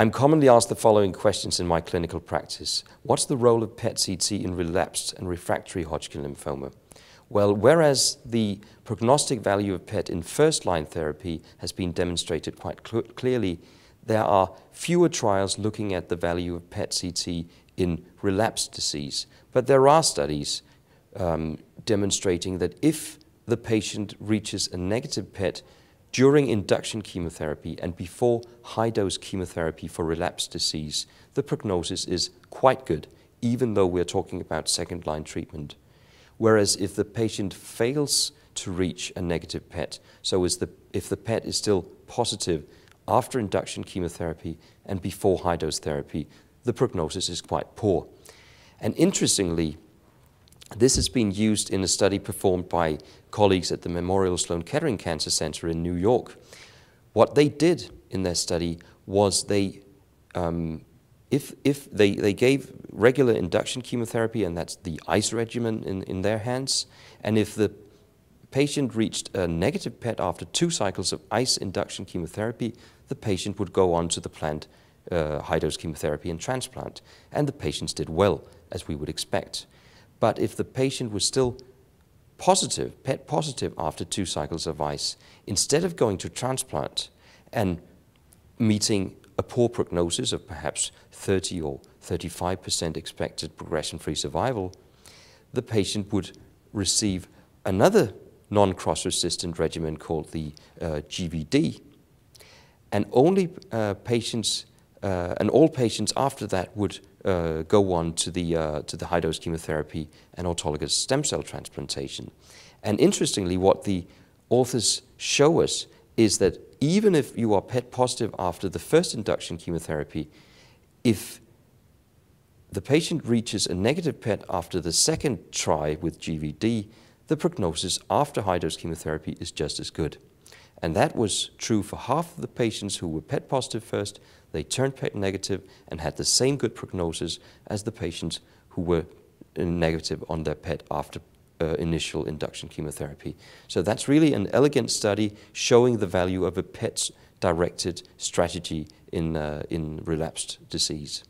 I'm commonly asked the following questions in my clinical practice. What's the role of PET-CT in relapsed and refractory Hodgkin lymphoma? Well, whereas the prognostic value of PET in first-line therapy has been demonstrated quite cl clearly, there are fewer trials looking at the value of PET-CT in relapsed disease. But there are studies um, demonstrating that if the patient reaches a negative PET during induction chemotherapy and before high-dose chemotherapy for relapsed disease, the prognosis is quite good, even though we're talking about second-line treatment. Whereas if the patient fails to reach a negative PET, so the, if the PET is still positive after induction chemotherapy and before high-dose therapy, the prognosis is quite poor. And interestingly, this has been used in a study performed by colleagues at the Memorial Sloan Kettering Cancer Center in New York. What they did in their study was they, um, if, if they, they gave regular induction chemotherapy, and that's the ICE regimen in, in their hands, and if the patient reached a negative PET after two cycles of ICE induction chemotherapy, the patient would go on to the planned uh, high-dose chemotherapy and transplant, and the patients did well, as we would expect. But if the patient was still positive, PET positive after two cycles of ICE, instead of going to transplant and meeting a poor prognosis of perhaps 30 or 35% expected progression-free survival, the patient would receive another non-cross-resistant regimen called the uh, GVD. And only uh, patients uh, and all patients after that would uh, go on to the, uh, to the high dose chemotherapy and autologous stem cell transplantation. And interestingly, what the authors show us is that even if you are PET positive after the first induction chemotherapy, if the patient reaches a negative PET after the second try with GVD, the prognosis after high dose chemotherapy is just as good. And that was true for half of the patients who were PET positive first, they turned PET negative and had the same good prognosis as the patients who were uh, negative on their PET after uh, initial induction chemotherapy. So that's really an elegant study showing the value of a PET directed strategy in, uh, in relapsed disease.